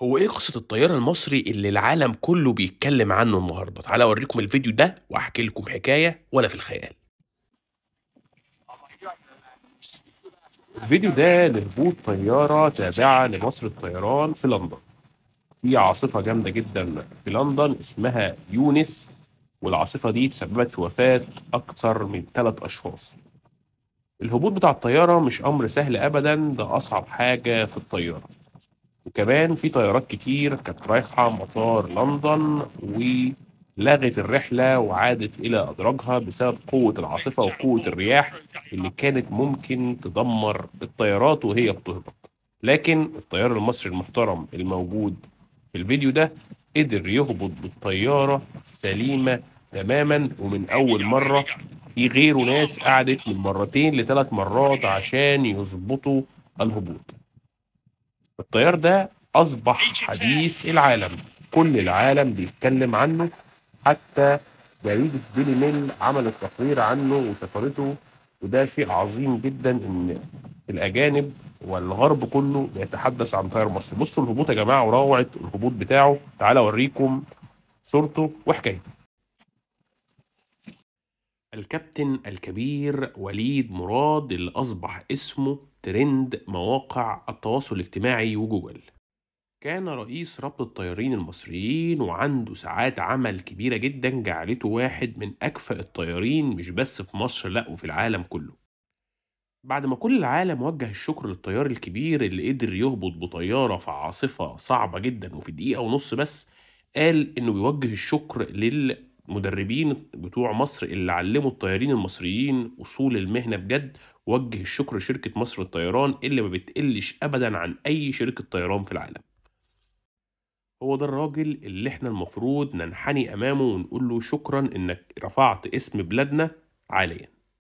هو ايه قصة الطيار المصري اللي العالم كله بيتكلم عنه النهارده؟ تعالى اوريكم الفيديو ده واحكي لكم حكاية ولا في الخيال. الفيديو ده لهبوط طيارة تابعة لمصر الطيران في لندن. في عاصفة جامدة جدا في لندن اسمها يونس والعاصفة دي تسببت في وفاة أكثر من ثلاث أشخاص. الهبوط بتاع الطيارة مش أمر سهل أبدا ده أصعب حاجة في الطيارة. وكمان في طيارات كتير كانت رايحة مطار لندن ولغت الرحلة وعادت إلى أدراجها بسبب قوة العاصفة وقوة الرياح اللي كانت ممكن تدمر الطيارات وهي بتهبط لكن الطيار المصري المحترم الموجود في الفيديو ده قدر يهبط بالطيارة سليمة تماما ومن أول مرة في غيره ناس قعدت من مرتين لثلاث مرات عشان يظبطوا الهبوط الطيار ده أصبح حديث العالم كل العالم بيتكلم عنه حتى جريدة ديلي ميل عملت تقرير عنه وسفرته وده شيء عظيم جدا إن الأجانب والغرب كله بيتحدث عن طيار مصر بصوا الهبوط يا جماعة وروعة الهبوط بتاعه تعالى أوريكم صورته وحكايته الكابتن الكبير وليد مراد اللي أصبح اسمه ترند مواقع التواصل الاجتماعي وجوجل كان رئيس ربط الطيارين المصريين وعنده ساعات عمل كبيرة جدا جعلته واحد من أكفأ الطيارين مش بس في مصر لأ وفي العالم كله بعد ما كل العالم وجه الشكر للطيار الكبير اللي قدر يهبط بطيارة في عاصفة صعبة جدا وفي دقيقة ونص بس قال إنه بيوجه الشكر لل المدربين بتوع مصر اللي علموا الطيارين المصريين أصول المهنة بجد وجه الشكر لشركة مصر للطيران اللي ما بتقلش أبدا عن أي شركة طيران في العالم هو ده الراجل اللي احنا المفروض ننحني أمامه ونقول له شكرا إنك رفعت اسم بلادنا عاليا